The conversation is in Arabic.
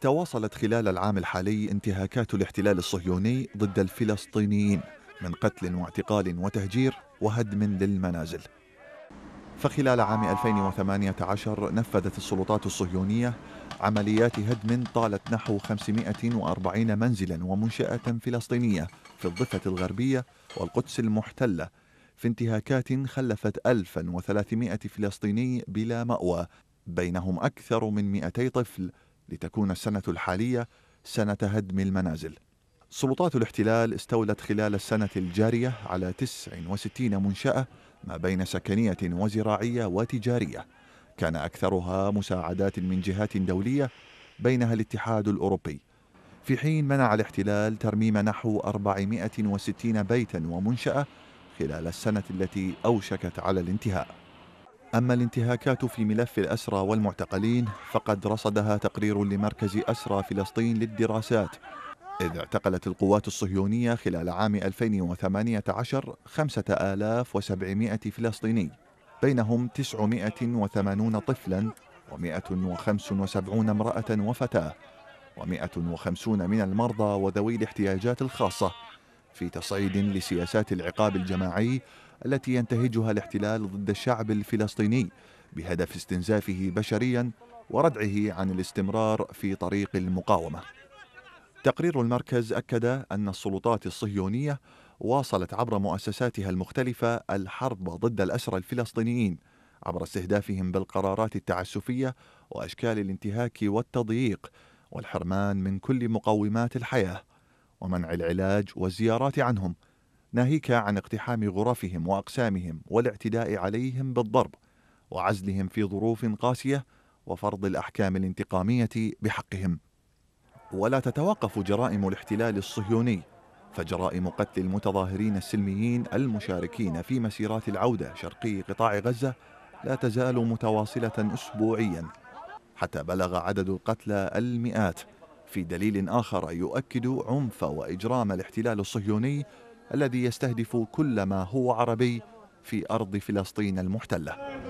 تواصلت خلال العام الحالي انتهاكات الاحتلال الصهيوني ضد الفلسطينيين من قتل واعتقال وتهجير وهدم للمنازل فخلال عام 2018 نفذت السلطات الصهيونية عمليات هدم طالت نحو 540 منزلا ومنشأة فلسطينية في الضفة الغربية والقدس المحتلة في انتهاكات خلفت 1300 فلسطيني بلا مأوى بينهم أكثر من 200 طفل لتكون السنة الحالية سنة هدم المنازل. سلطات الاحتلال استولت خلال السنة الجارية على 69 منشأة ما بين سكنية وزراعية وتجارية، كان أكثرها مساعدات من جهات دولية بينها الاتحاد الأوروبي. في حين منع الاحتلال ترميم نحو 460 بيتا ومنشأة خلال السنة التي أوشكت على الانتهاء. أما الانتهاكات في ملف الأسرى والمعتقلين فقد رصدها تقرير لمركز أسرى فلسطين للدراسات إذ اعتقلت القوات الصهيونية خلال عام 2018 5700 فلسطيني بينهم 980 طفلا و175 امرأة وفتاة و150 من المرضى وذوي الاحتياجات الخاصة في تصعيد لسياسات العقاب الجماعي التي ينتهجها الاحتلال ضد الشعب الفلسطيني بهدف استنزافه بشريا وردعه عن الاستمرار في طريق المقاومه. تقرير المركز اكد ان السلطات الصهيونيه واصلت عبر مؤسساتها المختلفه الحرب ضد الاسرى الفلسطينيين عبر استهدافهم بالقرارات التعسفيه واشكال الانتهاك والتضييق والحرمان من كل مقومات الحياه ومنع العلاج والزيارات عنهم ناهيك عن اقتحام غرفهم واقسامهم والاعتداء عليهم بالضرب وعزلهم في ظروف قاسيه وفرض الاحكام الانتقاميه بحقهم ولا تتوقف جرائم الاحتلال الصهيوني فجرائم قتل المتظاهرين السلميين المشاركين في مسيرات العوده شرقي قطاع غزه لا تزال متواصله اسبوعيا حتى بلغ عدد القتلى المئات في دليل اخر يؤكد عنف واجرام الاحتلال الصهيوني الذي يستهدف كل ما هو عربي في أرض فلسطين المحتلة